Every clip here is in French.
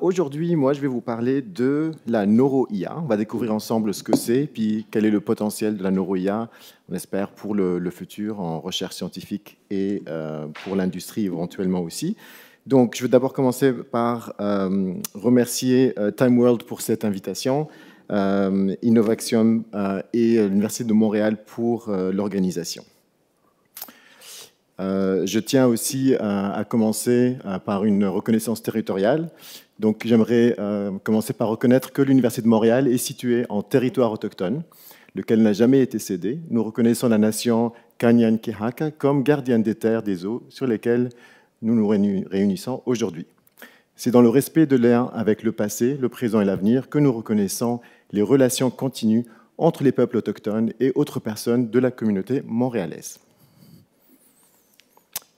Aujourd'hui, moi, je vais vous parler de la neuro-IA. On va découvrir ensemble ce que c'est, puis quel est le potentiel de la neuro-IA, on espère, pour le, futur en recherche scientifique et euh, pour l'industrie éventuellement aussi. Donc, je vais d'abord commencer par euh, remercier euh, Time World pour cette invitation, Innovaxium et l'Université de Montréal pour l'organisation. je tiens aussi à commencer par une reconnaissance territoriale. Donc j'aimerais euh, commencer par reconnaître que l'Université de Montréal est située en territoire autochtone, lequel n'a jamais été cédé. Nous reconnaissons la nation Kanyan Kehaka comme gardienne des terres, des eaux sur lesquelles nous nous réunissons aujourd'hui. C'est dans le respect de l'air avec le passé, le présent et l'avenir que nous reconnaissons les relations continues entre les peuples autochtones et autres personnes de la communauté montréalaise.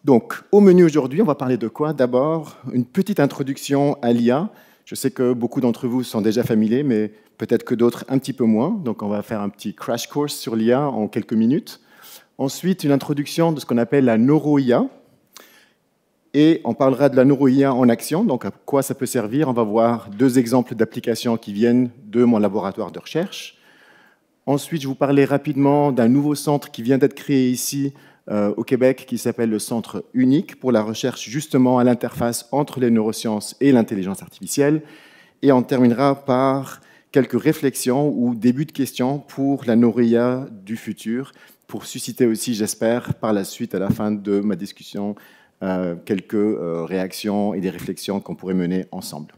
Donc, au menu aujourd'hui, on va parler de quoi D'abord, une petite introduction à l'IA. Je sais que beaucoup d'entre vous sont déjà familiers, mais peut-être que d'autres un petit peu moins. Donc, on va faire un petit crash course sur l'IA en quelques minutes. Ensuite, une introduction de ce qu'on appelle la neuro-IA. Et on parlera de la neuro-IA en action, donc à quoi ça peut servir. On va voir deux exemples d'applications qui viennent de mon laboratoire de recherche. Ensuite, je vous parlerai rapidement d'un nouveau centre qui vient d'être créé ici euh, au Québec qui s'appelle le Centre unique pour la recherche justement à l'interface entre les neurosciences et l'intelligence artificielle. Et on terminera par quelques réflexions ou débuts de questions pour la Noria du futur, pour susciter aussi, j'espère, par la suite, à la fin de ma discussion, euh, quelques euh, réactions et des réflexions qu'on pourrait mener ensemble.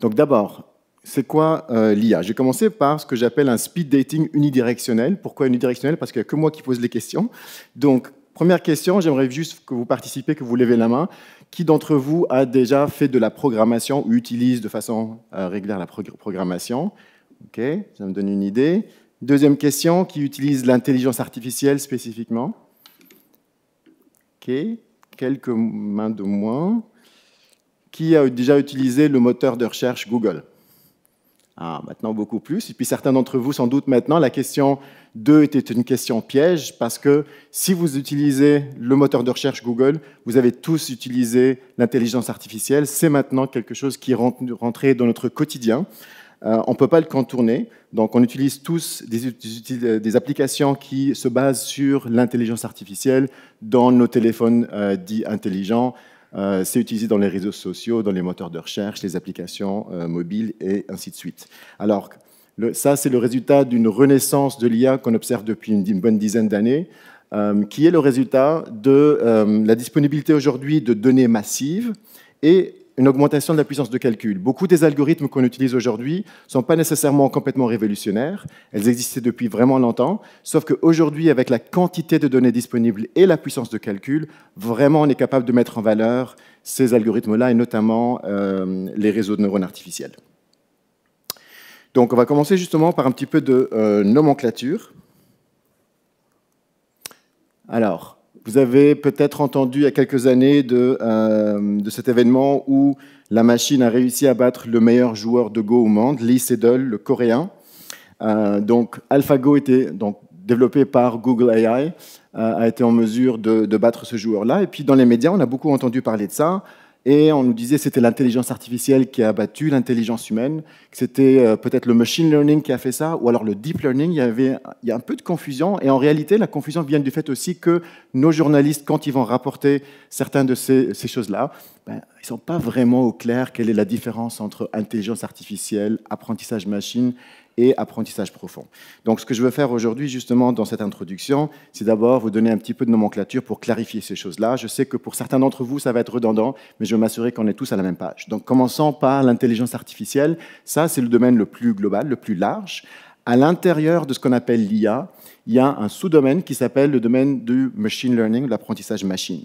Donc d'abord, c'est quoi euh, l'IA J'ai commencé par ce que j'appelle un speed dating unidirectionnel. Pourquoi unidirectionnel Parce qu'il n'y a que moi qui pose les questions. Donc, première question, j'aimerais juste que vous participez, que vous levez la main. Qui d'entre vous a déjà fait de la programmation ou utilise de façon euh, régulière la programmation Ok, ça me donne une idée. Deuxième question, qui utilise l'intelligence artificielle spécifiquement Ok, quelques mains de moins. Qui a déjà utilisé le moteur de recherche Google ah, maintenant beaucoup plus. Et puis certains d'entre vous, sans doute maintenant, la question 2 était une question piège parce que si vous utilisez le moteur de recherche Google, vous avez tous utilisé l'intelligence artificielle. C'est maintenant quelque chose qui est rentré dans notre quotidien. Euh, on ne peut pas le contourner. Donc on utilise tous euh, des, applications qui se basent sur l'intelligence artificielle dans nos téléphones euh, dits intelligents, euh, c'est utilisé dans les réseaux sociaux, dans les moteurs de recherche, les applications euh, mobiles et ainsi de suite. Alors, ça, c'est le résultat d'une renaissance de l'IA qu'on observe depuis une, bonne dizaine d'années, euh, qui est le résultat de la disponibilité aujourd'hui de données massives et une augmentation de la puissance de calcul. Beaucoup des algorithmes qu'on utilise aujourd'hui ne sont pas nécessairement complètement révolutionnaires. Elles existaient depuis vraiment longtemps, sauf qu'aujourd'hui, avec la quantité de données disponibles et la puissance de calcul, vraiment on est capable de mettre en valeur ces algorithmes-là et notamment euh, les réseaux de neurones artificiels. Donc on va commencer justement par un petit peu de euh, nomenclature. Alors, vous avez peut-être entendu il y a quelques années euh, de, cet événement où la machine a réussi à battre le meilleur joueur de Go au monde, Lee Sedol, le coréen. Euh, donc AlphaGo était donc, développé par Google AI, euh, a été en mesure de battre ce joueur-là. Et puis dans les médias, on a beaucoup entendu parler de ça. Et on nous disait que c'était l'intelligence artificielle qui a abattu l'intelligence humaine, que c'était euh, peut-être le machine learning qui a fait ça, ou alors le deep learning. Il y avait il y a un peu de confusion. Et en réalité, la confusion vient du fait aussi que nos journalistes, quand ils vont rapporter certains de ces, choses-là, ben, ils ne sont pas vraiment au clair quelle est la différence entre intelligence artificielle, apprentissage machine et apprentissage profond. Donc ce que je veux faire aujourd'hui justement dans cette introduction, c'est d'abord vous donner un petit peu de nomenclature pour clarifier ces choses-là. Je sais que pour certains d'entre vous, ça va être redondant, mais je veux m'assurer qu'on est tous à la même page. Donc commençons par l'intelligence artificielle. Ça, c'est le domaine le plus global, le plus large. À l'intérieur de ce qu'on appelle l'IA, il y a un sous-domaine qui s'appelle le domaine du machine learning, l'apprentissage machine.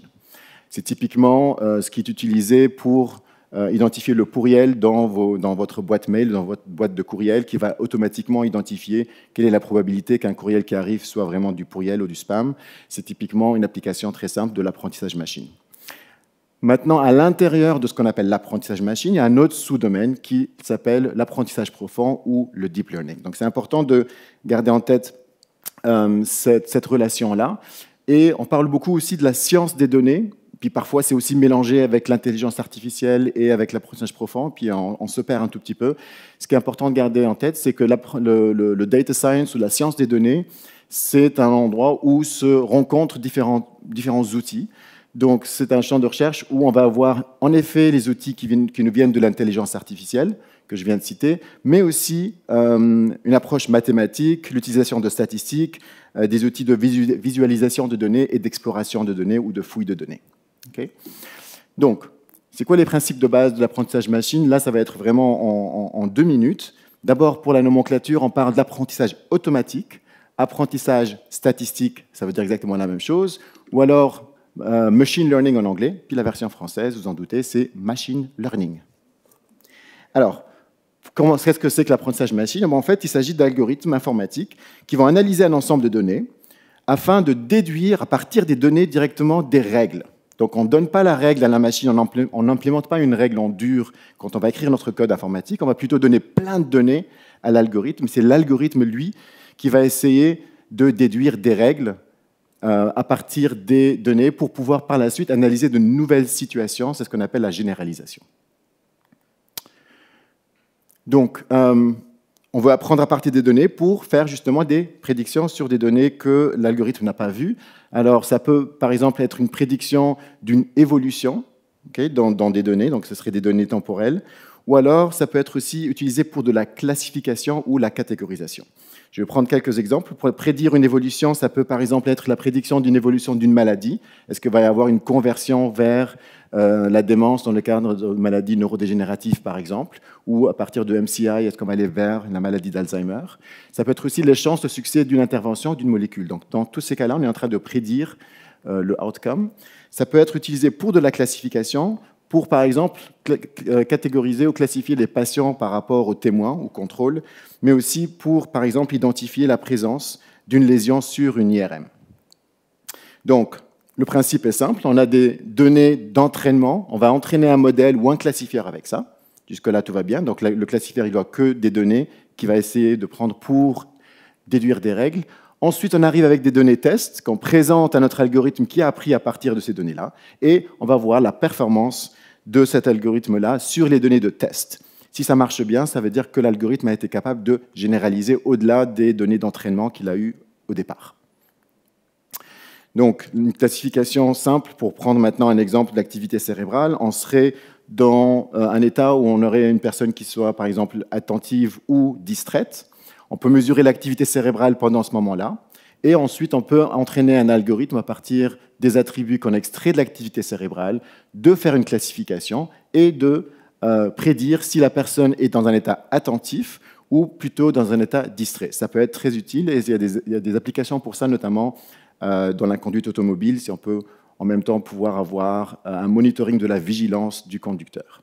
C'est typiquement euh, ce qui est utilisé pour euh, identifier le pourriel dans, vos, dans, votre boîte mail, dans votre boîte de courriel, qui va automatiquement identifier quelle est la probabilité qu'un courriel qui arrive soit vraiment du pourriel ou du spam. C'est typiquement une application très simple de l'apprentissage machine. Maintenant, à l'intérieur de ce qu'on appelle l'apprentissage machine, il y a un autre sous-domaine qui s'appelle l'apprentissage profond ou le deep learning. Donc c'est important de garder en tête euh, cette relation-là. Et on parle beaucoup aussi de la science des données puis parfois, c'est aussi mélangé avec l'intelligence artificielle et avec l'apprentissage profond, puis on, se perd un tout petit peu. Ce qui est important de garder en tête, c'est que le, le, data science ou la science des données, c'est un endroit où se rencontrent différents, différents outils. Donc, c'est un champ de recherche où on va avoir en effet les outils qui, viennent, qui nous viennent de l'intelligence artificielle, que je viens de citer, mais aussi euh, une approche mathématique, l'utilisation de statistiques, euh, des outils de visualisation de données et d'exploration de données ou de fouille de données. Donc, c'est quoi les principes de base de l'apprentissage machine Là, ça va être vraiment en, deux minutes. D'abord, pour la nomenclature, on parle d'apprentissage automatique. Apprentissage statistique, ça veut dire exactement la même chose. Ou alors, euh, machine learning en anglais. Puis la version française, vous en doutez, c'est machine learning. Alors, qu'est-ce que c'est que l'apprentissage machine ben, En fait, il s'agit d'algorithmes informatiques qui vont analyser un ensemble de données afin de déduire à partir des données directement des règles. Donc on ne donne pas la règle à la machine, on n'implémente pas une règle en dur quand on va écrire notre code informatique, on va plutôt donner plein de données à l'algorithme. C'est l'algorithme, lui, qui va essayer de déduire des règles euh, à partir des données pour pouvoir par la suite analyser de nouvelles situations. C'est ce qu'on appelle la généralisation. Donc, euh, on veut apprendre à partir des données pour faire justement des prédictions sur des données que l'algorithme n'a pas vues. Alors ça peut par exemple être une prédiction d'une évolution dans, dans, des données, donc ce serait des données temporelles, ou alors ça peut être aussi utilisé pour de la classification ou la catégorisation. Je vais prendre quelques exemples. Pour prédire une évolution, ça peut par exemple être la prédiction d'une évolution d'une maladie. Est-ce qu'il va y avoir une conversion vers euh, la démence dans le cadre de maladies neurodégénératives, par exemple, ou à partir de MCI, est-ce qu'on va aller vers la maladie d'Alzheimer Ça peut être aussi les chances de succès d'une intervention d'une molécule. Donc, dans tous ces cas-là, on est en train de prédire euh, le outcome. Ça peut être utilisé pour de la classification, pour, par exemple, euh, catégoriser ou classifier les patients par rapport aux témoins, ou contrôles, mais aussi pour, par exemple, identifier la présence d'une lésion sur une IRM. Donc, le principe est simple, on a des données d'entraînement, on va entraîner un modèle ou un classifieur avec ça. Jusque-là, tout va bien. Donc, le classifieur, il doit que des données qu'il va essayer de prendre pour déduire des règles. Ensuite, on arrive avec des données test, qu'on présente à notre algorithme qui a appris à partir de ces données-là. Et on va voir la performance de cet algorithme-là sur les données de test. Si ça marche bien, ça veut dire que l'algorithme a été capable de généraliser au-delà des données d'entraînement qu'il a eues au départ. Donc, une classification simple, pour prendre maintenant un exemple d'activité cérébrale, on serait dans euh, un état où on aurait une personne qui soit, par exemple, attentive ou distraite. On peut mesurer l'activité cérébrale pendant ce moment-là. Et ensuite, on peut entraîner un algorithme à partir des attributs qu'on extrait de l'activité cérébrale, de faire une classification et de euh, prédire si la personne est dans un état attentif ou plutôt dans un état distrait. Ça peut être très utile et il y a des, applications pour ça, notamment euh, dans la conduite automobile, si on peut en même temps pouvoir avoir euh, un monitoring de la vigilance du conducteur.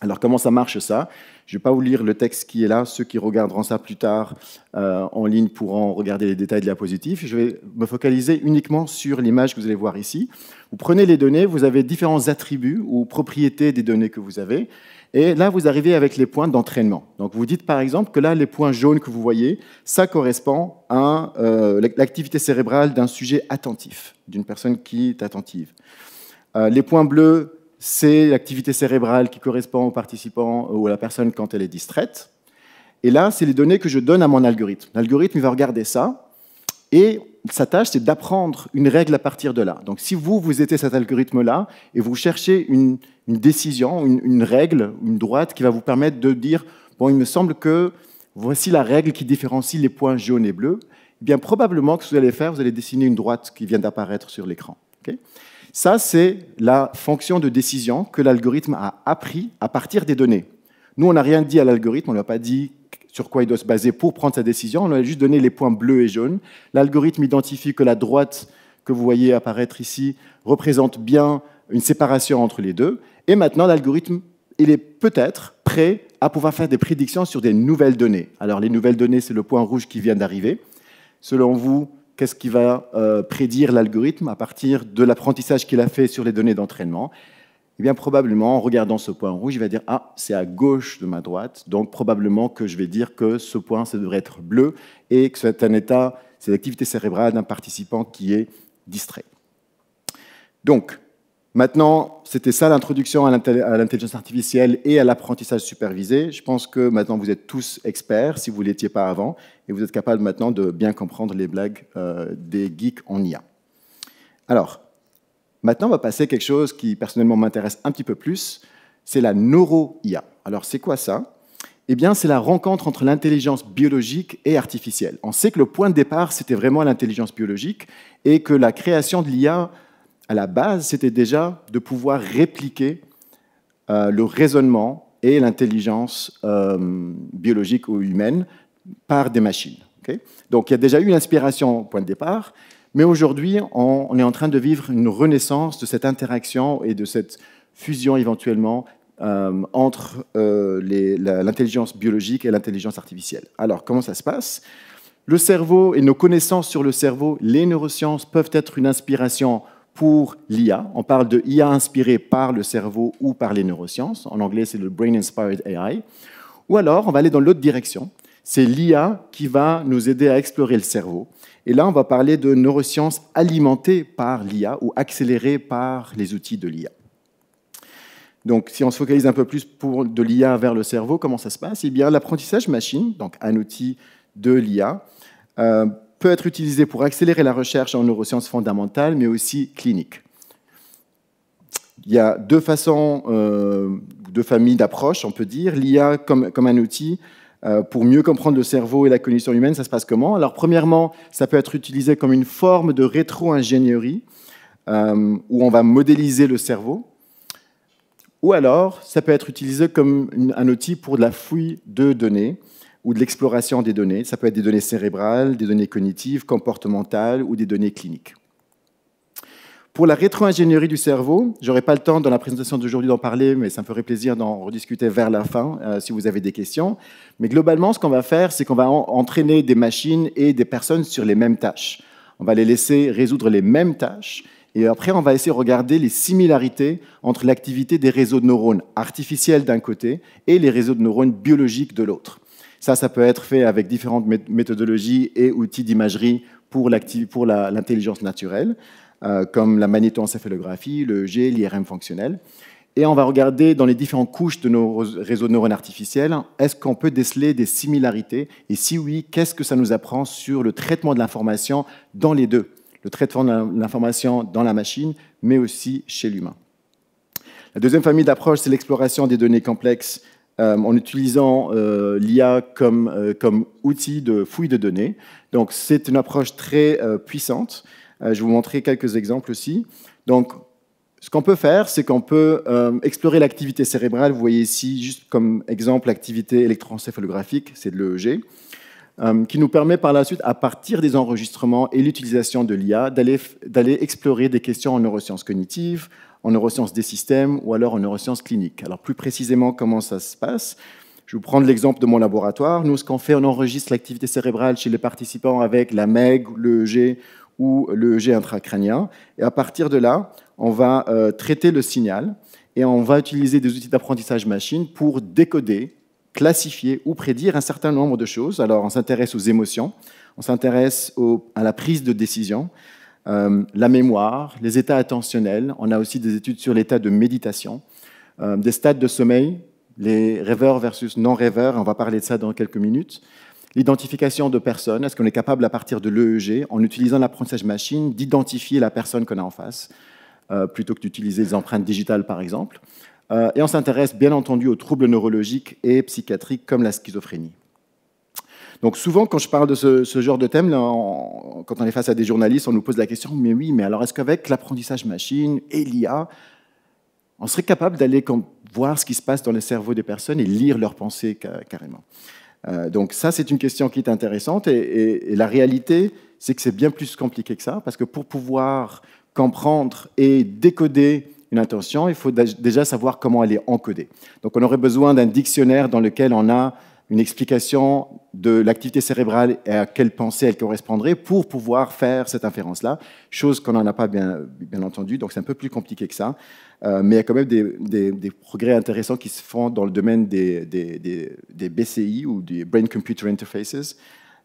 Alors comment ça marche ça Je ne vais pas vous lire le texte qui est là, ceux qui regarderont ça plus tard euh, en ligne pourront regarder les détails de la positive. Je vais me focaliser uniquement sur l'image que vous allez voir ici. Vous prenez les données, vous avez différents attributs ou propriétés des données que vous avez, et là vous arrivez avec les points d'entraînement. Donc vous dites par exemple que là les points jaunes que vous voyez, ça correspond à euh, l'activité cérébrale d'un sujet attentif, d'une personne qui est attentive. Euh, les points bleus, c'est l'activité cérébrale qui correspond au participant ou à la personne quand elle est distraite. Et là, c'est les données que je donne à mon algorithme. L'algorithme, va regarder ça, et sa tâche, c'est d'apprendre une règle à partir de là. Donc si vous, vous étiez cet algorithme-là, et vous cherchez une, décision, une, règle, une droite qui va vous permettre de dire, bon, il me semble que voici la règle qui différencie les points jaunes et bleus, eh bien probablement que ce que vous allez faire, vous allez dessiner une droite qui vient d'apparaître sur l'écran. Ça, c'est la fonction de décision que l'algorithme a appris à partir des données. Nous, on n'a rien dit à l'algorithme, on ne lui a pas dit sur quoi il doit se baser pour prendre sa décision, on lui a juste donné les points bleus et jaunes. L'algorithme identifie que la droite que vous voyez apparaître ici représente bien une séparation entre les deux. Et maintenant, l'algorithme, il est peut-être prêt à pouvoir faire des prédictions sur des nouvelles données. Alors, les nouvelles données, c'est le point rouge qui vient d'arriver. Selon vous, qu'est-ce qui va euh, prédire l'algorithme à partir de l'apprentissage qu'il a fait sur les données d'entraînement Eh bien, probablement, en regardant ce point rouge, il va dire Ah, c'est à gauche de ma droite, donc probablement que je vais dire que ce point, ça devrait être bleu et que c'est un état, c'est l'activité cérébrale d'un participant qui est distrait. Donc, Maintenant, c'était ça l'introduction à l'intelligence artificielle et à l'apprentissage supervisé. Je pense que maintenant vous êtes tous experts, si vous ne l'étiez pas avant, et vous êtes capables maintenant de bien comprendre les blagues euh, des geeks en IA. Alors, maintenant on va passer à quelque chose qui personnellement m'intéresse un petit peu plus, c'est la neuro-IA. Alors c'est quoi ça Eh bien c'est la rencontre entre l'intelligence biologique et artificielle. On sait que le point de départ c'était vraiment l'intelligence biologique et que la création de l'IA à la base, c'était déjà de pouvoir répliquer euh, le raisonnement et l'intelligence euh, biologique ou humaine par des machines. Donc il y a déjà eu une inspiration au point de départ, mais aujourd'hui, on, est en train de vivre une renaissance de cette interaction et de cette fusion éventuellement euh, entre l'intelligence biologique et l'intelligence artificielle. Alors comment ça se passe Le cerveau et nos connaissances sur le cerveau, les neurosciences peuvent être une inspiration pour l'IA. On parle de IA inspirée par le cerveau ou par les neurosciences. En anglais, c'est le Brain Inspired AI. Ou alors, on va aller dans l'autre direction. C'est l'IA qui va nous aider à explorer le cerveau. Et là, on va parler de neurosciences alimentées par l'IA ou accélérées par les outils de l'IA. Donc, si on se focalise un peu plus pour de l'IA vers le cerveau, comment ça se passe Eh bien, l'apprentissage machine, donc un outil de l'IA, euh, peut être utilisé pour accélérer la recherche en neurosciences fondamentales, mais aussi cliniques. Il y a deux façons, euh, deux familles d'approches, on peut dire. L'IA comme, comme, un outil euh, pour mieux comprendre le cerveau et la cognition humaine, ça se passe comment Alors, premièrement, ça peut être utilisé comme une forme de rétro-ingénierie euh, où on va modéliser le cerveau. Ou alors, ça peut être utilisé comme un outil pour de la fouille de données ou de l'exploration des données. Ça peut être des données cérébrales, des données cognitives, comportementales ou des données cliniques. Pour la rétro-ingénierie du cerveau, je n'aurai pas le temps dans la présentation d'aujourd'hui d'en parler, mais ça me ferait plaisir d'en rediscuter vers la fin euh, si vous avez des questions. Mais globalement, ce qu'on va faire, c'est qu'on va entraîner des machines et des personnes sur les mêmes tâches. On va les laisser résoudre les mêmes tâches. Et après, on va essayer de regarder les similarités entre l'activité des réseaux de neurones artificiels d'un côté et les réseaux de neurones biologiques de l'autre. Ça, ça peut être fait avec différentes méthodologies et outils d'imagerie pour l'intelligence naturelle, euh, comme la magnétoencéphalographie, le G, l'IRM fonctionnel. Et on va regarder dans les différentes couches de nos réseaux de neurones artificiels, est-ce qu'on peut déceler des similarités Et si oui, qu'est-ce que ça nous apprend sur le traitement de l'information dans les deux Le traitement de l'information dans la machine, mais aussi chez l'humain. La deuxième famille d'approches, c'est l'exploration des données complexes euh, en utilisant euh, l'IA euh, comme, outil de fouille de données. Donc c'est une approche très puissante. je vais vous montrer quelques exemples aussi. Donc ce qu'on peut faire, c'est qu'on peut explorer l'activité cérébrale. Vous voyez ici, juste comme exemple, l'activité électroencéphalographique, c'est de l'EEG, qui nous permet par la suite, à partir des enregistrements et l'utilisation de l'IA, d'aller explorer des questions en neurosciences cognitives, en neurosciences des systèmes ou alors en neurosciences cliniques. Alors plus précisément, comment ça se passe je vais vous prendre l'exemple de mon laboratoire. Nous, ce qu'on fait, on enregistre l'activité cérébrale chez les participants avec la MEG, l'EEG ou le l'EEG intracrânien. Et à partir de là, on va euh, traiter le signal et on va utiliser des outils d'apprentissage machine pour décoder, classifier ou prédire un certain nombre de choses. Alors, on s'intéresse aux émotions, on s'intéresse à la prise de décision, euh, la mémoire, les états attentionnels. On a aussi des études sur l'état de méditation, euh, des stades de sommeil, les rêveurs versus non-rêveurs. On va parler de ça dans quelques minutes. L'identification de personnes, est-ce qu'on est capable à partir de l'EEG, en utilisant l'apprentissage machine, d'identifier la personne qu'on a en face, euh, plutôt que d'utiliser les empreintes digitales par exemple. et on s'intéresse bien entendu aux troubles neurologiques et psychiatriques comme la schizophrénie. Donc souvent, quand je parle de ce, genre de thème, là, quand on est face à des journalistes, on nous pose la question, mais oui, mais alors est-ce qu'avec l'apprentissage machine et l'IA, on serait capable d'aller voir ce qui se passe dans les cerveaux des personnes et lire leurs pensées carrément euh, Donc ça, c'est une question qui est intéressante, et la réalité, c'est que c'est bien plus compliqué que ça, parce que pour pouvoir comprendre et décoder une intention, il faut déjà savoir comment elle est encodée. Donc on aurait besoin d'un dictionnaire dans lequel on a une explication de l'activité cérébrale et à quelle pensée elle correspondrait pour pouvoir faire cette inférence-là, chose qu'on n'en a pas bien, entendu, donc c'est un peu plus compliqué que ça, euh, mais il y a quand même des, progrès intéressants qui se font dans le domaine des, des BCI ou des Brain Computer Interfaces,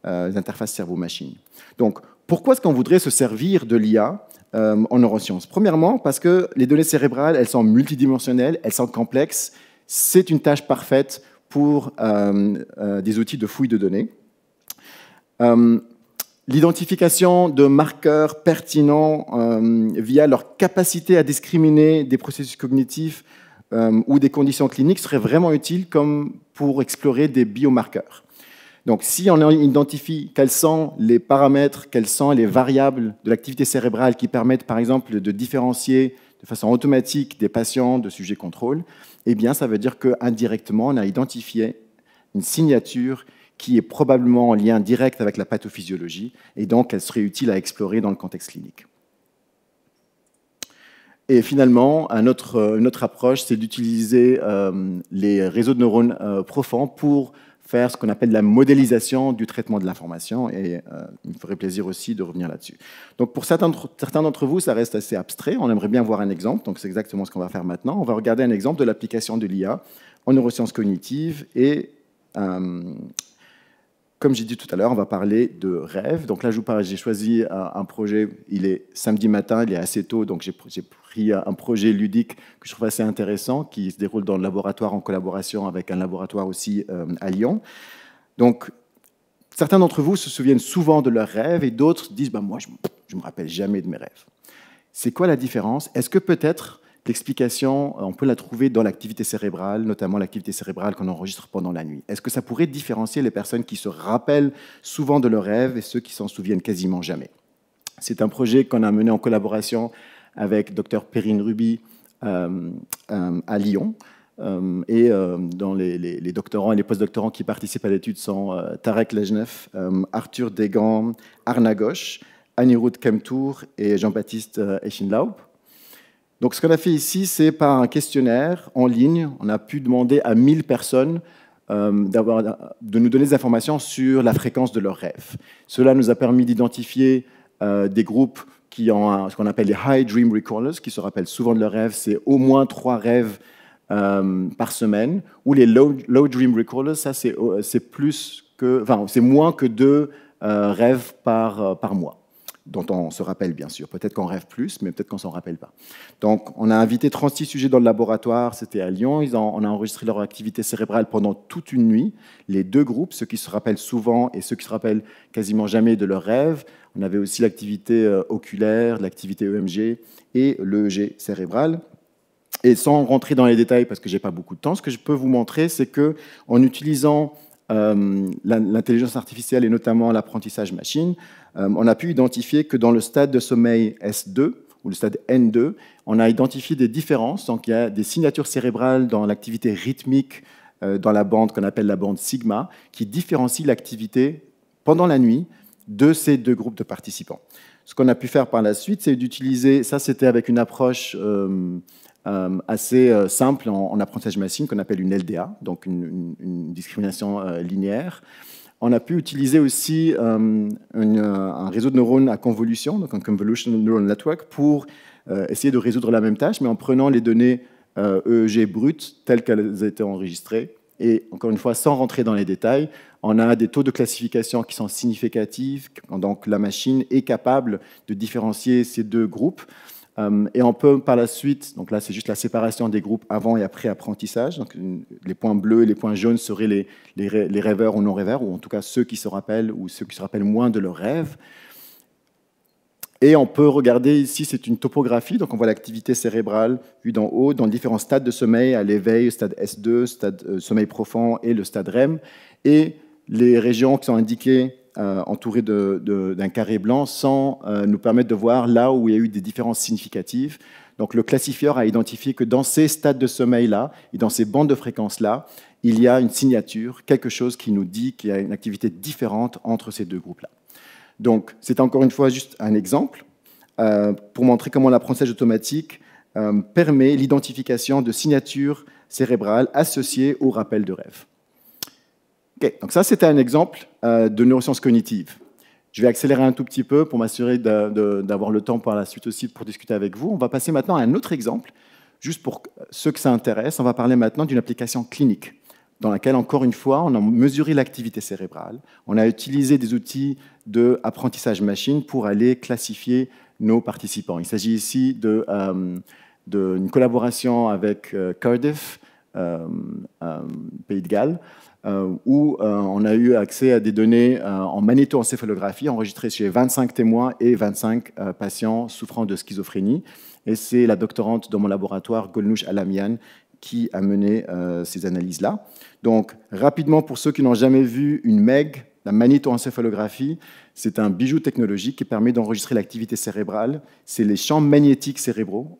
euh, interfaces cerveau-machine. Donc pourquoi est-ce qu'on voudrait se servir de l'IA euh, en neurosciences Premièrement, parce que les données cérébrales, elles sont multidimensionnelles, elles sont complexes, c'est une tâche parfaite pour euh, euh, des outils de fouille de données. Euh, l'identification de marqueurs pertinents via leur capacité à discriminer des processus cognitifs ou des conditions cliniques serait vraiment utile comme pour explorer des biomarqueurs. Donc si on identifie quels sont les paramètres, quelles sont les variables de l'activité cérébrale qui permettent par exemple de différencier de façon automatique des patients de sujets contrôle, eh bien, ça veut dire qu'indirectement, on a identifié une signature qui est probablement en lien direct avec la pathophysiologie, et donc elle serait utile à explorer dans le contexte clinique. Et finalement, une autre approche, c'est d'utiliser euh, les réseaux de neurones euh, profonds pour faire ce qu'on appelle la modélisation du traitement de l'information, et euh, il me ferait plaisir aussi de revenir là-dessus. Donc pour certains, d'entre vous, ça reste assez abstrait, on aimerait bien voir un exemple, donc c'est exactement ce qu'on va faire maintenant. On va regarder un exemple de l'application de l'IA en neurosciences cognitives et euh, comme j'ai dit tout à l'heure, on va parler de rêves. Donc là, je vous j'ai choisi un, projet, il est samedi matin, il est assez tôt, donc j'ai pris un projet ludique que je trouve assez intéressant, qui se déroule dans le laboratoire en collaboration avec un laboratoire aussi euh, à Lyon. Donc, certains d'entre vous se souviennent souvent de leurs rêves et d'autres disent, Bah moi, je ne me rappelle jamais de mes rêves. C'est quoi la différence Est-ce que peut-être L'explication, on peut la trouver dans l'activité cérébrale, notamment l'activité cérébrale qu'on enregistre pendant la nuit. Est-ce que ça pourrait différencier les personnes qui se rappellent souvent de leurs rêves et ceux qui s'en souviennent quasiment jamais C'est un projet qu'on a mené en collaboration avec Dr Perrine Ruby euh, euh, à Lyon. Euh, et dans les, doctorants et les postdoctorants qui participent à l'étude sont Tarek Lejneuf, Arthur Degan, Arna Gauche, Anirudh Kemtour et Jean-Baptiste Eschinlaub. Donc ce qu'on a fait ici, c'est par un questionnaire en ligne, on a pu demander à 1000 personnes euh, de nous donner des informations sur la fréquence de leurs rêves. Cela nous a permis d'identifier euh, des groupes qui ont ce qu'on appelle les High Dream Recallers, qui se rappellent souvent de leurs rêves, c'est au moins trois rêves euh, par semaine, ou les Low, Dream Recallers, ça c'est, plus que, enfin, c'est moins que deux rêves par mois dont on se rappelle bien sûr. Peut-être qu'on rêve plus, mais peut-être qu'on s'en rappelle pas. Donc, on a invité 36 sujets dans le laboratoire, c'était à Lyon. on a enregistré leur activité cérébrale pendant toute une nuit. Les deux groupes, ceux qui se rappellent souvent et ceux qui se rappellent quasiment jamais de leurs rêves. On avait aussi l'activité euh, oculaire, l'activité EMG et l'EEG cérébral. Et sans rentrer dans les détails, parce que j'ai pas beaucoup de temps, ce que je peux vous montrer, c'est que en utilisant euh, l'intelligence artificielle et notamment l'apprentissage machine, euh, on a pu identifier que dans le stade de sommeil S2 ou le stade N2, on a identifié des différences. Donc il y a des signatures cérébrales dans l'activité rythmique euh, dans la bande qu'on appelle la bande sigma qui différencie l'activité pendant la nuit de ces deux groupes de participants ce qu'on a pu faire par la suite, c'est d'utiliser, ça c'était avec une approche euh, euh, assez euh, simple en, apprentissage machine qu'on appelle une LDA, donc une, discrimination linéaire. On a pu utiliser aussi un réseau de neurones à convolution, donc un convolutional neural network, pour essayer de résoudre la même tâche, mais en prenant les données EEG e brutes telles qu'elles étaient enregistrées et encore une fois, sans rentrer dans les détails, on a des taux de classification qui sont significatifs, donc la machine est capable de différencier ces deux groupes. Euh, et on peut par la suite, donc là c'est juste la séparation des groupes avant et après apprentissage, donc les points bleus et les points jaunes seraient les, les, les rêveurs ou non rêveurs, ou en tout cas ceux qui se rappellent ou ceux qui se rappellent moins de leurs rêves. Et on peut regarder ici, c'est une topographie, donc on voit l'activité cérébrale vue d'en haut dans différents stades de sommeil, à l'éveil, stade S2, stade euh, sommeil profond et le stade REM. Et les régions qui sont indiquées euh, entourées d'un carré blanc sans euh, nous permettre de voir là où il y a eu des différences significatives. Donc le classifieur a identifié que dans ces stades de sommeil-là et dans ces bandes de fréquences-là, il y a une signature, quelque chose qui nous dit qu'il y a une activité différente entre ces deux groupes-là. Donc, c'est encore une fois juste un exemple euh, pour montrer comment l'apprentissage automatique euh, permet l'identification de signatures cérébrales associées au rappel de rêve. donc ça, c'était un exemple euh, de neurosciences cognitives. Je vais accélérer un tout petit peu pour m'assurer d'avoir le temps par la suite aussi pour discuter avec vous. On va passer maintenant à un autre exemple, juste pour ceux que ça intéresse. On va parler maintenant d'une application clinique dans laquelle, encore une fois, on a mesuré l'activité cérébrale, on a utilisé des outils d'apprentissage machine pour aller classifier nos participants. Il s'agit ici euh, d'une collaboration avec euh, Cardiff, euh, Pays de Galles, où on a eu accès à des données en magnétoencéphalographie enregistrées chez 25 témoins et 25 patients souffrant de schizophrénie. Et c'est la doctorante dans mon laboratoire, Golnouch Alamian, qui a mené euh, ces analyses-là. Donc, rapidement, pour ceux qui n'ont jamais vu une MEG, la magnétoencéphalographie, c'est un bijou technologique qui permet d'enregistrer l'activité cérébrale. C'est les champs magnétiques cérébraux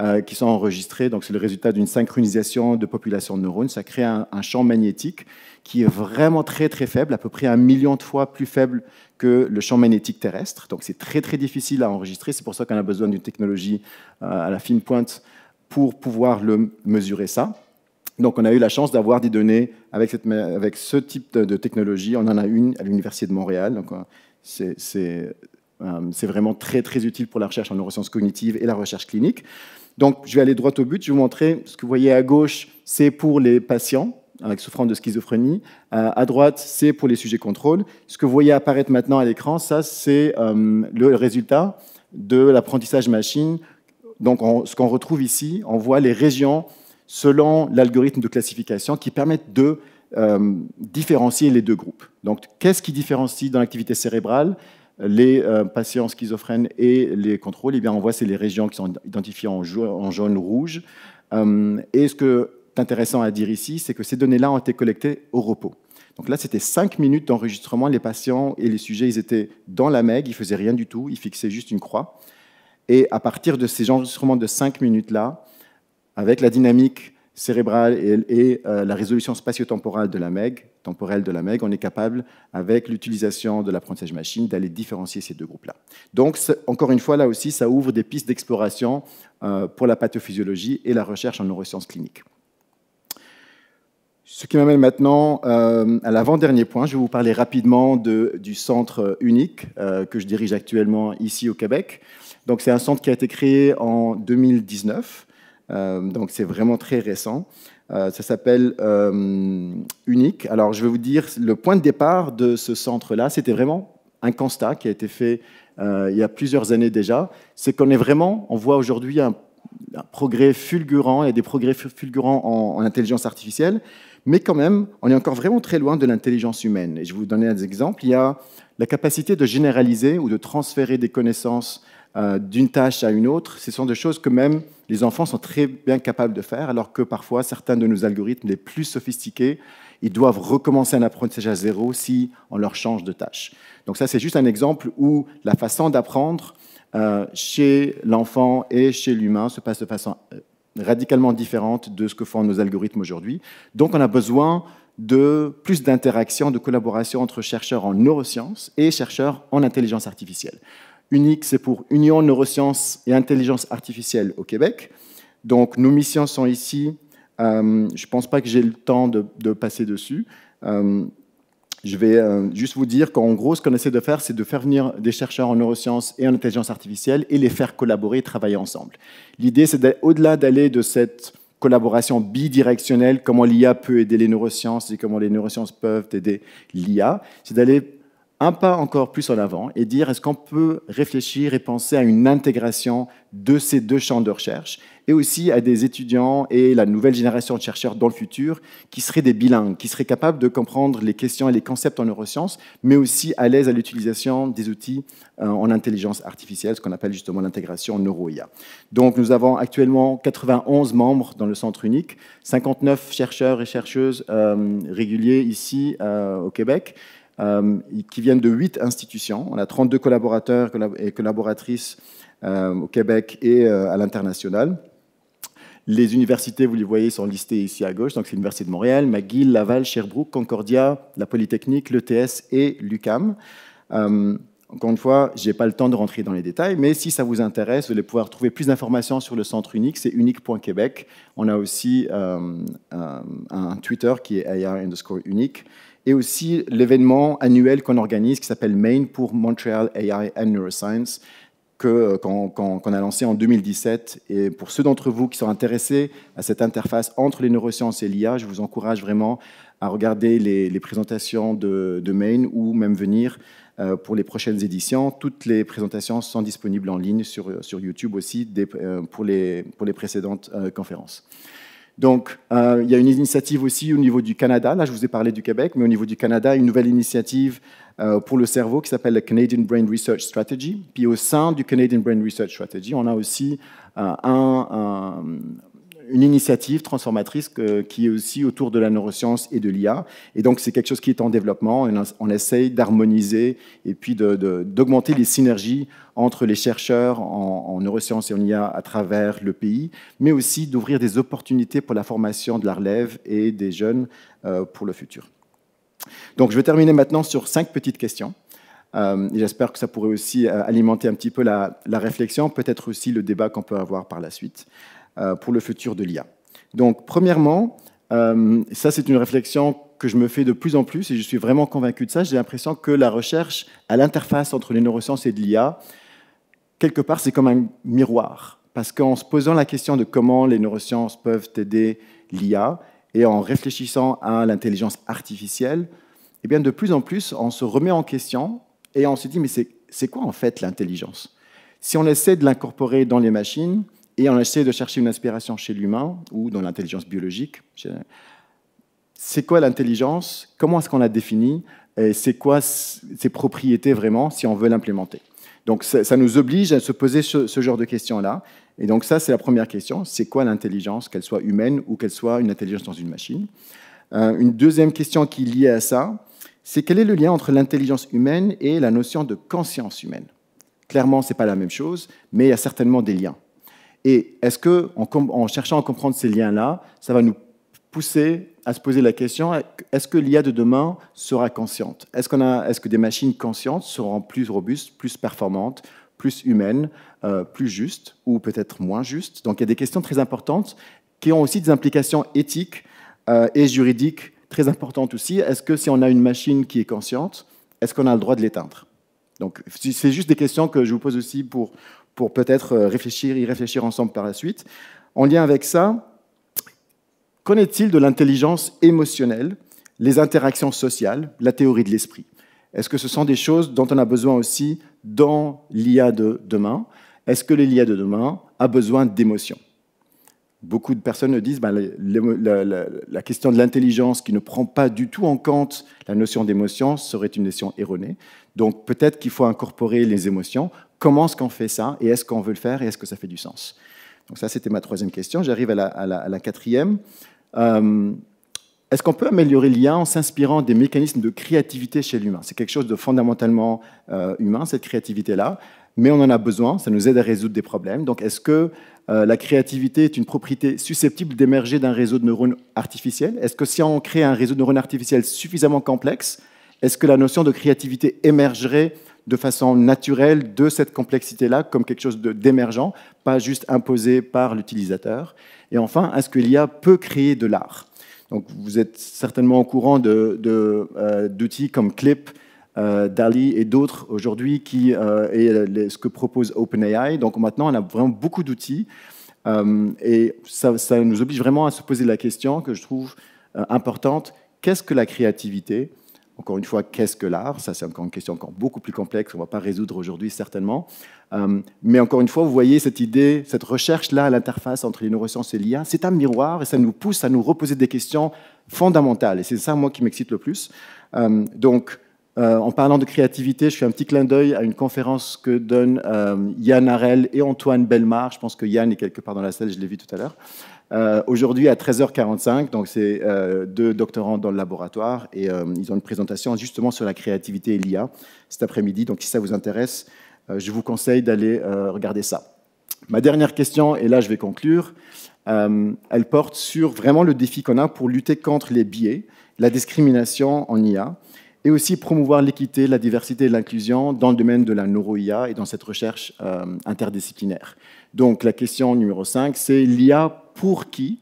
euh, qui sont enregistrés. Donc, c'est le résultat d'une synchronisation de populations de neurones. Ça crée un, champ magnétique qui est vraiment très, très faible, à peu près un million de fois plus faible que le champ magnétique terrestre. Donc, c'est très, très difficile à enregistrer. C'est pour ça qu'on a besoin d'une technologie euh, à la fine pointe pour pouvoir le mesurer ça. Donc on a eu la chance d'avoir des données avec, cette, avec ce type de, technologie. On en a une à l'Université de Montréal. Donc euh, euh, c'est vraiment très très utile pour la recherche en neurosciences cognitives et la recherche clinique. Donc je vais aller droit au but. Je vais vous montrer ce que vous voyez à gauche, c'est pour les patients avec souffrant de schizophrénie. Euh, à droite, c'est pour les sujets contrôle. Ce que vous voyez apparaître maintenant à l'écran, ça c'est le résultat de l'apprentissage machine donc ce qu'on retrouve ici, on voit les régions selon l'algorithme de classification qui permettent de euh, différencier les deux groupes. Donc qu'est-ce qui différencie dans l'activité cérébrale les euh, patients schizophrènes et les contrôles, eh bien, on voit c'est les régions qui sont identifiées en, jaune, en rouge. Euh, et ce que est intéressant à dire ici, c'est que ces données-là ont été collectées au repos. Donc là, c'était cinq minutes d'enregistrement. Les patients et les sujets, ils étaient dans la MEG, ils faisaient rien du tout, ils fixaient juste une croix. Et à partir de ces enregistrements de 5 minutes-là, avec la dynamique cérébrale et, euh, la résolution spatio-temporale de la MEG, temporelle de la MEG, on est capable, avec l'utilisation de l'apprentissage machine, d'aller différencier ces deux groupes-là. Donc, encore une fois, là aussi, ça ouvre des pistes d'exploration euh, pour la pathophysiologie et la recherche en neurosciences cliniques. Ce qui m'amène maintenant euh, à l'avant-dernier point, je vais vous parler rapidement du centre unique que je dirige actuellement ici au Québec. Donc c'est un centre qui a été créé en 2019, euh, donc c'est vraiment très récent. Euh, ça s'appelle euh, Unique. Alors je vais vous dire, le point de départ de ce centre-là, c'était vraiment un constat qui a été fait il y a plusieurs années déjà, c'est qu'on est vraiment, on voit aujourd'hui un, progrès fulgurant il y a des progrès fulgurants en, en, intelligence artificielle, mais quand même, on est encore vraiment très loin de l'intelligence humaine. Et je vais vous donner un exemple. Il y a la capacité de généraliser ou de transférer des connaissances euh, d'une tâche à une autre, ce sont des choses que même les enfants sont très bien capables de faire, alors que parfois certains de nos algorithmes les plus sophistiqués, ils doivent recommencer un apprentissage à zéro si on leur change de tâche. Donc ça, c'est juste un exemple où la façon d'apprendre euh, chez l'enfant et chez l'humain se passe de façon euh, radicalement différente de ce que font nos algorithmes aujourd'hui. Donc on a besoin de plus d'interactions, de collaboration entre chercheurs en neurosciences et chercheurs en intelligence artificielle unique, c'est pour Union Neurosciences et Intelligence Artificielle au Québec. Donc nos missions sont ici. Euh, je ne pense pas que j'ai le temps de, passer dessus. Euh, je vais euh, juste vous dire qu'en gros, ce qu'on essaie de faire, c'est de faire venir des chercheurs en neurosciences et en intelligence artificielle et les faire collaborer et travailler ensemble. L'idée, c'est au-delà d'aller de cette collaboration bidirectionnelle, comment l'IA peut aider les neurosciences et comment les neurosciences peuvent aider l'IA, c'est d'aller un pas encore plus en avant et dire est-ce qu'on peut réfléchir et penser à une intégration de ces deux champs de recherche et aussi à des étudiants et la nouvelle génération de chercheurs dans le futur qui seraient des bilingues, qui seraient capables de comprendre les questions et les concepts en neurosciences, mais aussi à l'aise à l'utilisation des outils euh, en intelligence artificielle, ce qu'on appelle justement l'intégration neuro-IA. Donc nous avons actuellement 91 membres dans le centre unique, 59 chercheurs et chercheuses euh, réguliers ici euh, au Québec, euh, qui viennent de huit institutions. On a 32 collaborateurs et collaboratrices euh, au Québec et euh, à l'international. Les universités, vous les voyez, sont listées ici à gauche. Donc, c'est l'Université de Montréal, McGill, Laval, Sherbrooke, Concordia, la Polytechnique, l'ETS et l'UCAM. encore une fois, je n'ai pas le temps de rentrer dans les détails, mais si ça vous intéresse, vous allez pouvoir trouver plus d'informations sur le centre unique, c'est unique.québec. On a aussi un Twitter qui est AR underscore unique et aussi l'événement annuel qu'on organise qui s'appelle MAIN pour Montreal AI and Neuroscience, euh, qu'on a lancé en 2017. Et pour ceux d'entre vous qui sont intéressés à cette interface entre les neurosciences et l'IA, je vous encourage vraiment à regarder les, présentations de, de Maine ou même venir euh, pour les prochaines éditions. Toutes les présentations sont disponibles en ligne sur, YouTube aussi euh, pour, les, précédentes conférences. Donc, euh, il y a une initiative aussi au niveau du Canada. Là, je vous ai parlé du Québec, mais au niveau du Canada, une nouvelle initiative euh, pour le cerveau qui s'appelle la Canadian Brain Research Strategy. Puis au sein du Canadian Brain Research Strategy, on a aussi euh, un, une initiative transformatrice qui est aussi autour de la neuroscience et de l'IA. Et donc, c'est quelque chose qui est en développement. on essaye d'harmoniser et puis d'augmenter les synergies entre les chercheurs en, en neurosciences et en IA à travers le pays, mais aussi d'ouvrir des opportunités pour la formation de la relève et des jeunes euh, pour le futur. Donc, je vais terminer maintenant sur cinq petites questions. Euh, j'espère que ça pourrait aussi euh, alimenter un petit peu la réflexion, peut-être aussi le débat qu'on peut avoir par la suite. Euh, pour le futur de l'IA. Donc, premièrement, euh, ça c'est une réflexion que je me fais de plus en plus et je suis vraiment convaincu de ça. J'ai l'impression que la recherche à l'interface entre les neurosciences et de l'IA, quelque part, c'est comme un miroir. Parce qu'en se posant la question de comment les neurosciences peuvent aider l'IA et en réfléchissant à l'intelligence artificielle, eh bien, de plus en plus, on se remet en question et on se dit, mais c'est quoi en fait l'intelligence Si on essaie de l'incorporer dans les machines, et on essaie de chercher une inspiration chez l'humain ou dans l'intelligence biologique. C'est quoi l'intelligence Comment est-ce qu'on la définit C'est quoi ses propriétés vraiment si on veut l'implémenter Donc ça, nous oblige à se poser ce, genre de questions-là. Et donc ça, c'est la première question. C'est quoi l'intelligence, qu'elle soit humaine ou qu'elle soit une intelligence dans une machine euh, Une deuxième question qui est liée à ça, c'est quel est le lien entre l'intelligence humaine et la notion de conscience humaine Clairement, ce n'est pas la même chose, mais il y a certainement des liens. Et est-ce que, en, cherchant à comprendre ces liens-là, ça va nous pousser à se poser la question est-ce que l'IA de demain sera consciente Est-ce qu'on a, est-ce que des machines conscientes seront plus robustes, plus performantes, plus humaines, euh, plus justes ou peut-être moins justes Donc il y a des questions très importantes qui ont aussi des implications éthiques euh, et juridiques très importantes aussi. Est-ce que si on a une machine qui est consciente, est-ce qu'on a le droit de l'éteindre Donc c'est juste des questions que je vous pose aussi pour pour peut-être euh, réfléchir, y réfléchir ensemble par la suite. En lien avec ça, qu'en est-il de l'intelligence émotionnelle, les interactions sociales, la théorie de l'esprit Est-ce que ce sont des choses dont on a besoin aussi dans l'IA de demain Est-ce que l'IA de demain a besoin d'émotions Beaucoup de personnes disent que ben, la, la question de l'intelligence qui ne prend pas du tout en compte la notion d'émotion serait une notion erronée. Donc peut-être qu'il faut incorporer les émotions comment est-ce qu'on fait ça et est-ce qu'on veut le faire et est-ce que ça fait du sens Donc ça, c'était ma troisième question. J'arrive à, la, quatrième. Euh, est-ce qu'on peut améliorer l'IA en s'inspirant des mécanismes de créativité chez l'humain C'est quelque chose de fondamentalement euh, humain, cette créativité-là, mais on en a besoin, ça nous aide à résoudre des problèmes. Donc est-ce que euh, la créativité est une propriété susceptible d'émerger d'un réseau de neurones artificiels Est-ce que si on crée un réseau de neurones artificiels suffisamment complexe, est-ce que la notion de créativité émergerait de façon naturelle de cette complexité-là comme quelque chose d'émergent, pas juste imposé par l'utilisateur. Et enfin, est-ce que l'IA peut créer de l'art Donc, vous êtes certainement au courant euh, d'outils de, comme Clip, euh, Dali et d'autres aujourd'hui qui euh, et ce que propose OpenAI. Donc maintenant, on a vraiment beaucoup d'outils et ça, nous oblige vraiment à se poser la question que je trouve importante qu'est-ce que la créativité encore une fois, qu'est-ce que l'art Ça, c'est encore une question encore beaucoup plus complexe, on ne va pas résoudre aujourd'hui certainement. Euh, mais encore une fois, vous voyez cette idée, cette recherche-là à l'interface entre les neurosciences et l'IA, c'est un miroir et ça nous pousse à nous reposer des questions fondamentales. Et c'est ça, moi, qui m'excite le plus. Euh, donc, euh, en parlant de créativité, je fais un petit clin d'œil à une conférence que donnent Yann Arel et Antoine Belmar. Je pense que Yann est quelque part dans la salle, je l'ai vu tout à l'heure. Euh, aujourd'hui à 13h45, donc c'est euh, deux doctorants dans le laboratoire et euh, ils ont une présentation justement sur la créativité et l'IA cet après-midi. Donc si ça vous intéresse, je vous conseille d'aller regarder ça. Ma dernière question, et là je vais conclure, elle porte sur vraiment le défi qu'on a pour lutter contre les biais, la discrimination en IA et aussi promouvoir l'équité, la diversité et l'inclusion dans le domaine de la neuro-IA et dans cette recherche euh, interdisciplinaire. Donc la question numéro 5, c'est l'IA pour qui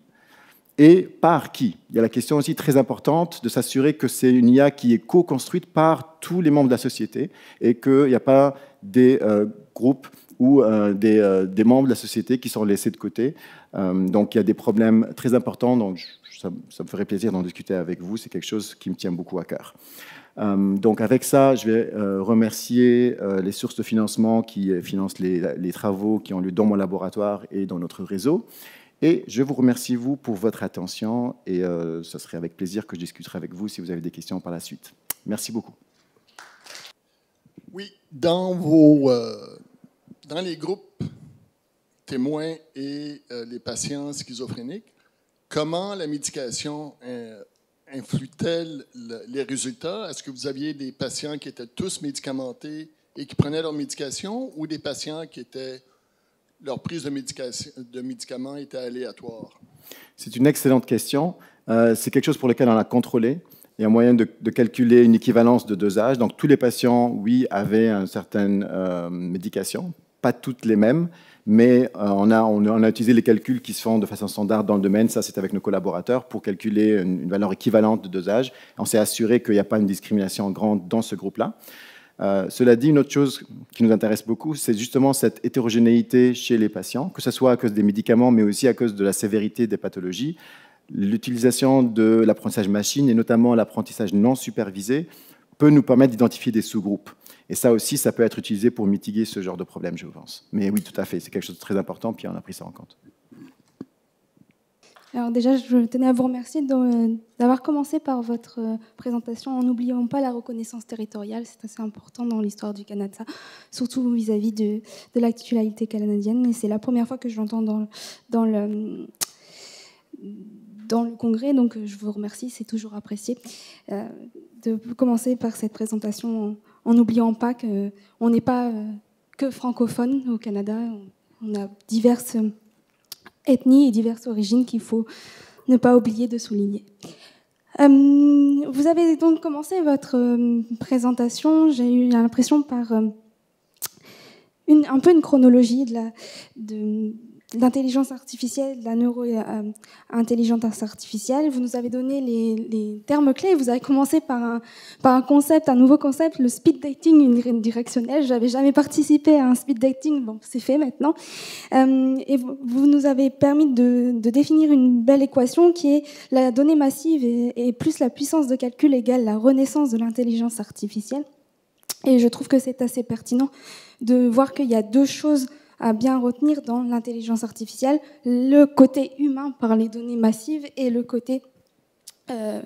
et par qui Il y a la question aussi très importante de s'assurer que c'est une IA qui est co-construite par tous les membres de la société et qu'il n'y a pas des euh, groupes ou euh, des, membres de la société qui sont laissés de côté. donc il y a des problèmes très importants, donc ça, ça me ferait plaisir d'en discuter avec vous, c'est quelque chose qui me tient beaucoup à cœur. Euh, donc avec ça, je vais euh, remercier euh, les sources de financement qui financent les, travaux qui ont lieu dans mon laboratoire et dans notre réseau. Et je vous remercie, vous, pour votre attention. Et ce serait avec plaisir que je discuterai avec vous si vous avez des questions par la suite. Merci beaucoup. Oui, dans, vos, dans les groupes témoins et les patients schizophréniques, comment la médication influe-t-elle les résultats? Est-ce que vous aviez des patients qui étaient tous médicamentés et qui prenaient leur médication ou des patients qui étaient leur prise de, médication, de médicaments était aléatoire? C'est une excellente question. Euh, c'est quelque chose pour lequel on a contrôlé. Il y a moyen de, calculer une équivalence de dosage. Donc tous les patients, oui, avaient une certaine euh, médication, pas toutes les mêmes, mais euh, on, a, utilisé les calculs qui se font de façon standard dans le domaine, ça c'est avec nos collaborateurs, pour calculer une, valeur équivalente de dosage. On s'est assuré qu'il n'y a pas une discrimination grande dans ce groupe-là. Euh, cela dit, une autre chose qui nous intéresse beaucoup, c'est justement cette hétérogénéité chez les patients, que ce soit à cause des médicaments, mais aussi à cause de la sévérité des pathologies. L'utilisation de l'apprentissage machine, et notamment l'apprentissage non supervisé, peut nous permettre d'identifier des sous-groupes. Et ça aussi, ça peut être utilisé pour mitiguer ce genre de problème, je pense. Mais oui, tout à fait, c'est quelque chose de très important, puis on a pris ça en compte. Alors déjà, je tenais à vous remercier d'avoir commencé par votre euh, présentation en n'oubliant pas la reconnaissance territoriale. C'est assez important dans l'histoire du Canada, surtout vis-à-vis de, l'actualité canadienne. mais c'est la première fois que je l'entends dans, dans, le, dans le congrès, donc euh, je vous remercie, c'est toujours apprécié euh, de commencer par cette présentation en n'oubliant pas qu'on n'est pas euh, que francophone au Canada. On a diverses euh, ethnies et diverses origines qu'il faut ne pas oublier de souligner. Euh, vous avez donc commencé votre présentation, j'ai eu l'impression, par un peu une chronologie de la, de, l'intelligence artificielle, la neuro-intelligence euh, artificielle. Vous nous avez donné les, termes clés. Vous avez commencé par un, par un concept, un nouveau concept, le speed dating unidirectionnel. J'avais jamais participé à un speed dating. Bon, c'est fait maintenant. Euh, et vous, nous avez permis de, définir une belle équation qui est la donnée massive et, et plus la puissance de calcul égale la renaissance de l'intelligence artificielle. Et je trouve que c'est assez pertinent de voir qu'il y a deux choses à bien retenir dans l'intelligence artificielle le côté humain par les données massives et le côté euh,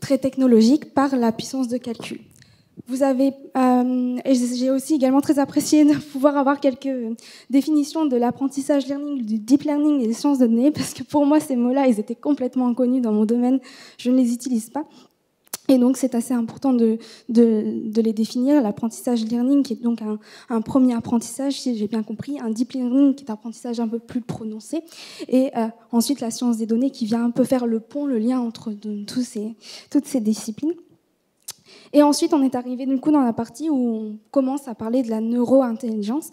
très technologique par la puissance de calcul. Vous avez, euh, j'ai aussi également très apprécié de pouvoir avoir quelques définitions de l'apprentissage learning, du deep learning et des sciences de données, parce que pour moi, ces mots-là, ils étaient complètement inconnus dans mon domaine, je ne les utilise pas. Et donc, c'est assez important de, les définir. L'apprentissage learning, qui est donc un, premier apprentissage, si j'ai bien compris, un deep learning, qui est un apprentissage un peu plus prononcé. Et euh, ensuite, la science des données, qui vient un peu faire le pont, le lien entre toutes ces disciplines. Et ensuite, on est arrivé du coup dans la partie où on commence à parler de la neurointelligence,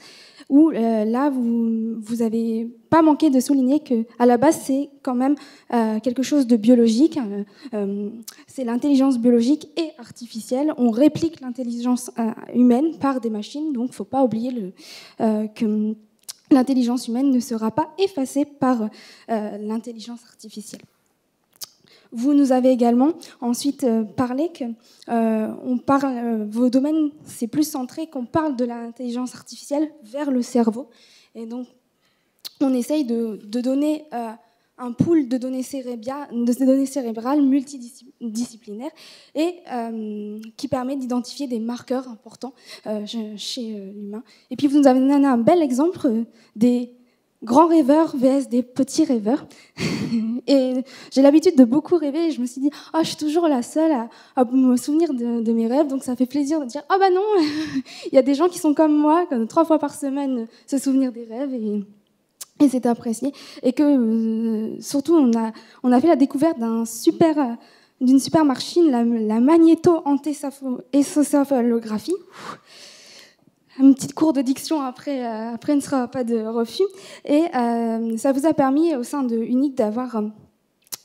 où euh, là, vous, vous avez pas manqué de souligner que à la base, c'est quand même euh, quelque chose de biologique. Hein, euh, c'est l'intelligence biologique et artificielle. On réplique l'intelligence humaine par des machines, donc faut pas oublier que l'intelligence humaine ne sera pas effacée par l'intelligence artificielle. Vous nous avez également ensuite euh, parlé que euh, on parle, euh, vos domaines, c'est plus centré qu'on parle de l'intelligence artificielle vers le cerveau. Et donc, on essaye de, donner un pool de données, de données cérébrales multidisciplinaires et qui permet d'identifier des marqueurs importants chez l'humain. Et puis, vous nous avez donné un bel exemple des grand rêveur vs des petits rêveurs. et j'ai l'habitude de beaucoup rêver et je me suis dit, oh, je suis toujours la seule à, me souvenir de, mes rêves, donc ça fait plaisir de dire, ah oh, bah non, il y a des gens qui sont comme moi, comme trois fois par semaine, se souvenir des rêves et, et c'est apprécié. Et que euh, surtout, on a, on a fait la découverte d'un super... d'une super machine, la, la magnéto-entésophalographie une petite cours de diction après, euh, après ne sera pas de refus. Et euh, ça vous a permis au sein de Unique d'avoir euh,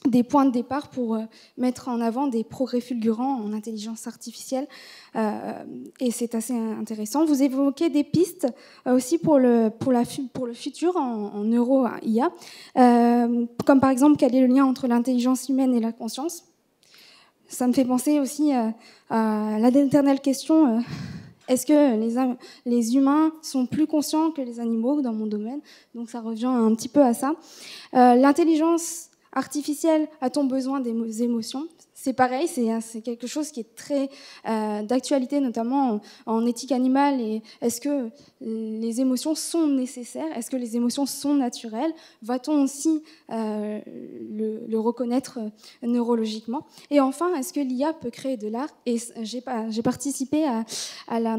des points de départ pour mettre en avant des progrès fulgurants en intelligence artificielle. et c'est assez intéressant. Vous évoquez des pistes aussi pour le, pour la, pour le futur en, neuro-IA, hein, comme par exemple quel est le lien entre l'intelligence humaine et la conscience. Ça me fait penser aussi à, la dernière question est-ce que les, humains sont plus conscients que les animaux dans mon domaine Donc ça revient un petit peu à ça. Euh, l'intelligence artificielle t on besoin des émotions. C'est pareil, c'est quelque chose qui est très euh, d'actualité, notamment en, éthique animale. Et est-ce que euh, les émotions sont nécessaires Est-ce que les émotions sont naturelles Va-t-on aussi euh, le, reconnaître neurologiquement Et enfin, est-ce que l'IA peut créer de l'art Et j'ai participé à la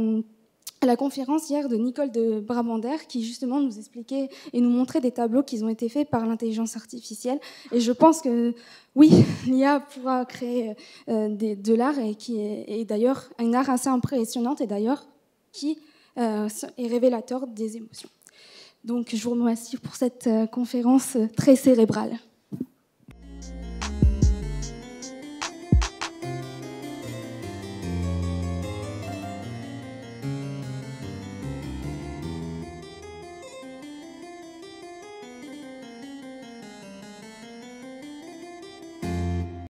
à la conférence hier de Nicole de Brabander qui justement nous expliquait et nous montrait des tableaux qui ont été faits par l'intelligence artificielle. Et je pense que oui, l'IA pourra créer euh, de l'art et qui est, d'ailleurs un art assez impressionnant et d'ailleurs qui euh, est révélateur des émotions. Donc je vous remercie pour cette euh, conférence très cérébrale.